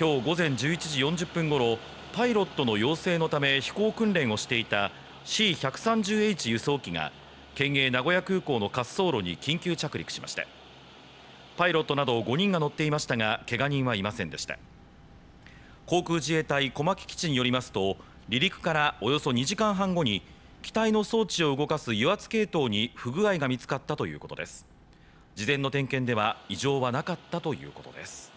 今日午前11時40分ごろパイロットの養成のため飛行訓練をしていた C130H 輸送機が県営名古屋空港の滑走路に緊急着陸しましたパイロットなど5人が乗っていましたがけが人はいませんでした航空自衛隊小牧基地によりますと離陸からおよそ2時間半後に機体の装置を動かす油圧系統に不具合が見つかったということです事前の点検では異常はなかったということです